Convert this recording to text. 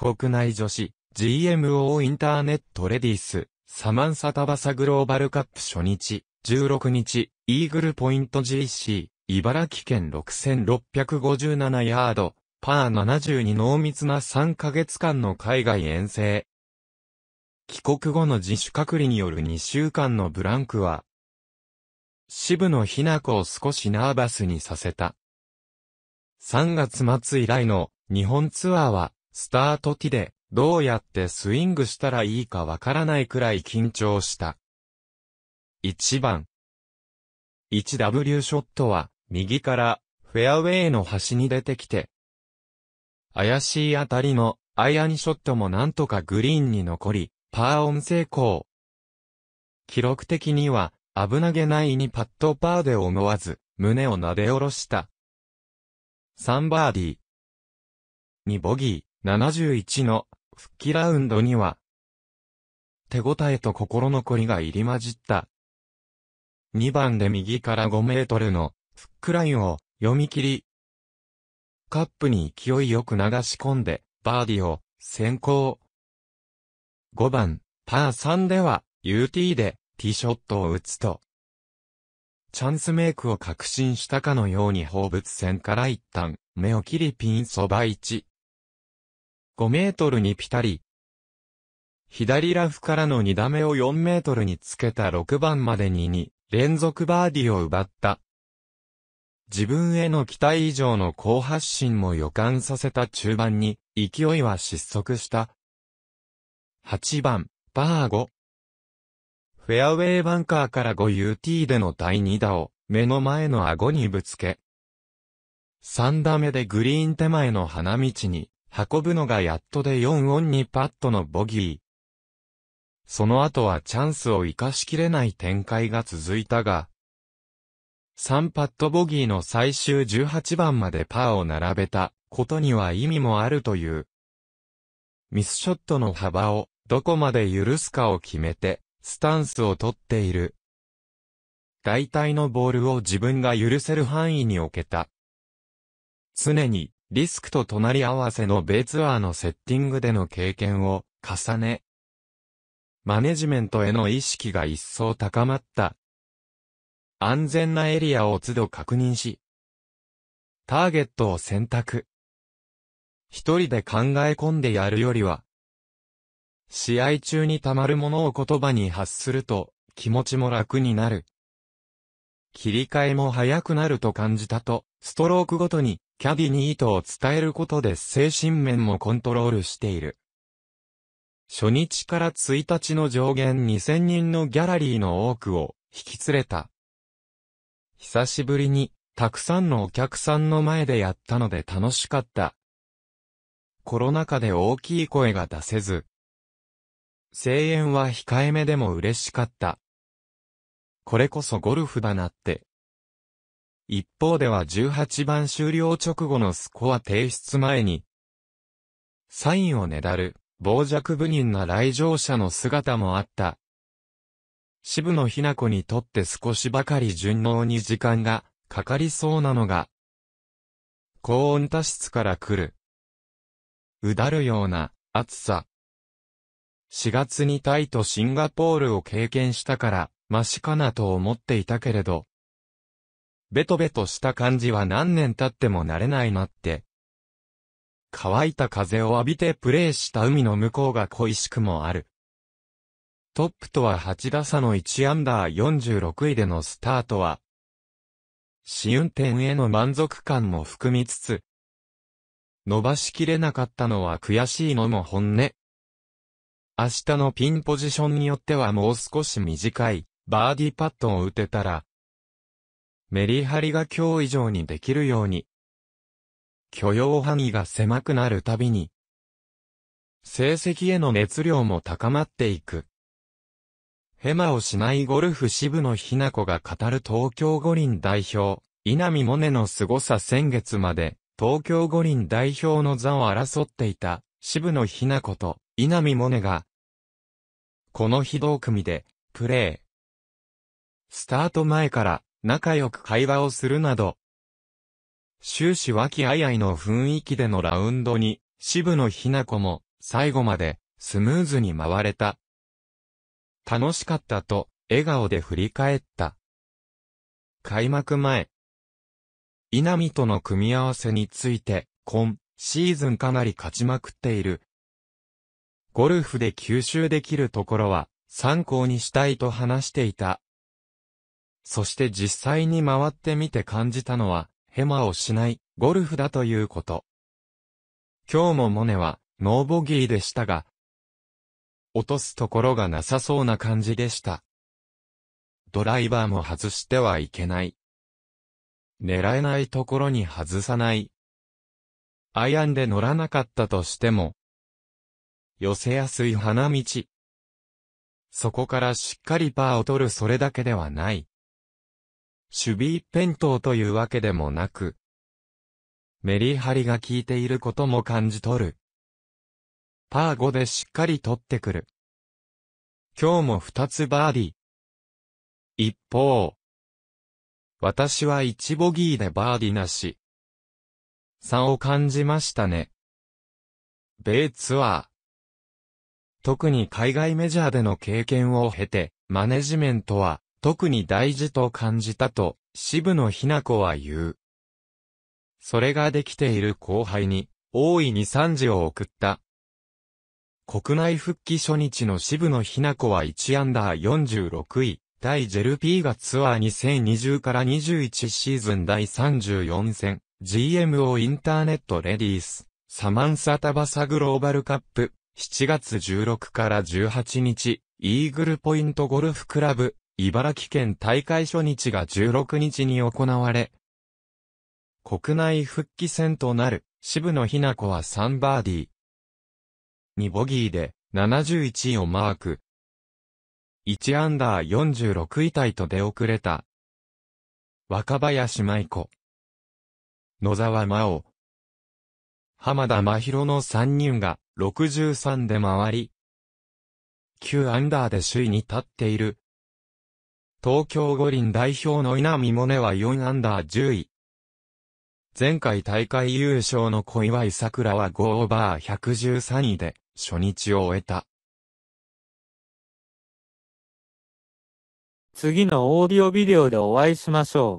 国内女子 GMO インターネットレディースサマンサタバサグローバルカップ初日16日イーグルポイント GC 茨城県6657ヤードパー72濃密な3ヶ月間の海外遠征帰国後の自主隔離による2週間のブランクは、渋野日向子を少しナーバスにさせた。3月末以来の日本ツアーはスタートィで、どうやってスイングしたらいいかわからないくらい緊張した。1番。1W ショットは、右から、フェアウェイの端に出てきて、怪しいあたりの、アイアンショットもなんとかグリーンに残り、パーオン成功。記録的には、危なげないにパットパーで思わず、胸を撫で下ろした。3バーディー。2ボギー。71の復帰ラウンドには、手応えと心残りが入り混じった。2番で右から5メートルのフックラインを読み切り、カップに勢いよく流し込んで、バーディを先行。5番、パー3では、UT で、ティーショットを打つと、チャンスメイクを確信したかのように放物線から一旦、目を切りピンそば1。5メートルにピタリ。左ラフからの2打目を4メートルにつけた6番までに2連続バーディを奪った。自分への期待以上の好発進も予感させた中盤に、勢いは失速した。8番、バー5。フェアウェイバンカーから 5UT での第2打を、目の前の顎にぶつけ。3打目でグリーン手前の花道に、運ぶのがやっとで4オンにパットのボギー。その後はチャンスを生かしきれない展開が続いたが、3パットボギーの最終18番までパーを並べたことには意味もあるという。ミスショットの幅をどこまで許すかを決めてスタンスをとっている。大体のボールを自分が許せる範囲に置けた。常にリスクと隣り合わせの米ツアーのセッティングでの経験を重ね、マネジメントへの意識が一層高まった。安全なエリアを都度確認し、ターゲットを選択。一人で考え込んでやるよりは、試合中に溜まるものを言葉に発すると気持ちも楽になる。切り替えも早くなると感じたと、ストロークごとにキャディに意図を伝えることで精神面もコントロールしている。初日から1日の上限2000人のギャラリーの多くを引き連れた。久しぶりに、たくさんのお客さんの前でやったので楽しかった。コロナ禍で大きい声が出せず。声援は控えめでも嬉しかった。これこそゴルフだなって。一方では18番終了直後のスコア提出前に、サインをねだる、傍若無人な来場者の姿もあった。渋野日向子にとって少しばかり順応に時間がかかりそうなのが、高温多湿から来る。うだるような暑さ。4月にタイとシンガポールを経験したから、マシかなと思っていたけれど、ベトベトした感じは何年経っても慣れないなって。乾いた風を浴びてプレーした海の向こうが恋しくもある。トップとは8打差の1アンダー46位でのスタートは、試運転への満足感も含みつつ、伸ばしきれなかったのは悔しいのも本音。明日のピンポジションによってはもう少し短い、バーディパットを打てたら、メリハリが今日以上にできるように、許容範囲が狭くなるたびに、成績への熱量も高まっていく。ヘマをしないゴルフ支部のひな子が語る東京五輪代表、稲見萌寧の凄さ先月まで、東京五輪代表の座を争っていた、渋野ひな子と稲見萌寧が、この非同組で、プレー。スタート前から、仲良く会話をするなど、終始和気あいあいの雰囲気でのラウンドに、渋野日向子も、最後まで、スムーズに回れた。楽しかったと、笑顔で振り返った。開幕前。稲見との組み合わせについて、今、シーズンかなり勝ちまくっている。ゴルフで吸収できるところは、参考にしたいと話していたそして実際に回ってみて感じたのは、ヘマをしない、ゴルフだということ。今日もモネは、ノーボギーでしたが、落とすところがなさそうな感じでした。ドライバーも外してはいけない。狙えないところに外さない。アイアンで乗らなかったとしても、寄せやすい花道。そこからしっかりパーを取るそれだけではない。守備一辺倒というわけでもなく、メリハリが効いていることも感じ取る。パー5でしっかり取ってくる。今日も2つバーディー。一方、私は1ボギーでバーディーなし。差を感じましたね。米ツアー。特に海外メジャーでの経験を経て、マネジメントは、特に大事と感じたと、渋野日向子は言う。それができている後輩に、大いに賛辞を送った。国内復帰初日の渋野日向子は1アンダー46位、第ジェルピーがツアー2020から21シーズン第34戦、GMO インターネットレディース、サマンサタバサグローバルカップ、7月16から18日、イーグルポイントゴルフクラブ、茨城県大会初日が16日に行われ、国内復帰戦となる渋野日向子は3バーディー。2ボギーで71位をマーク。1アンダー46位タイと出遅れた。若林舞子。野沢真央。浜田真宏の3人が63で回り。9アンダーで首位に立っている東京五輪代表の稲見萌寧は4アンダー10位。前回大会優勝の小祝さくらは5オーバー113位で初日を終えた。次のオーディオビデオでお会いしましょう。